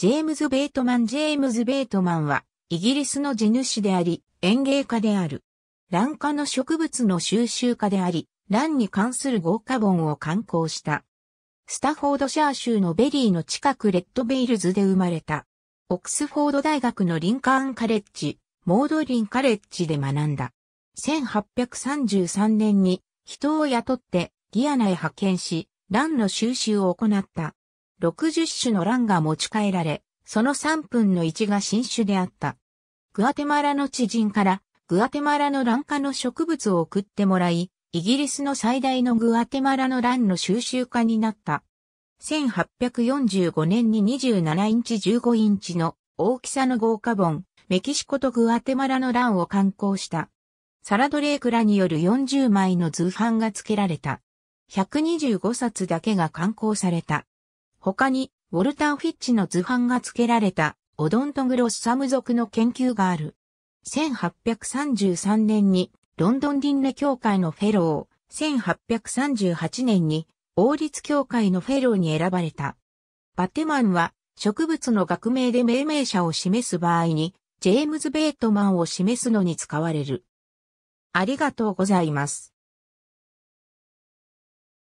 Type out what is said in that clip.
ジェームズ・ベートマン・ジェームズ・ベートマンは、イギリスの地主であり、園芸家である。卵化の植物の収集家であり、蘭に関する豪華本を刊行した。スタフォードシャー州のベリーの近くレッドベイルズで生まれた。オックスフォード大学のリンカーンカレッジ、モードリンカレッジで学んだ。1833年に人を雇ってギアナへ派遣し、蘭の収集を行った。60種のランが持ち帰られ、その3分の1が新種であった。グアテマラの知人から、グアテマラのン科の植物を送ってもらい、イギリスの最大のグアテマラのンの収集家になった。1845年に27インチ15インチの大きさの豪華本、メキシコとグアテマラのンを刊行した。サラドレークらによる40枚の図版が付けられた。125冊だけが刊行された。他に、ウォルター・フィッチの図版が付けられた、オドントグロッサム族の研究がある。1833年に、ロンドン輪廻協会のフェロー、1838年に、王立協会のフェローに選ばれた。バテマンは、植物の学名で命名者を示す場合に、ジェームズ・ベートマンを示すのに使われる。ありがとうございます。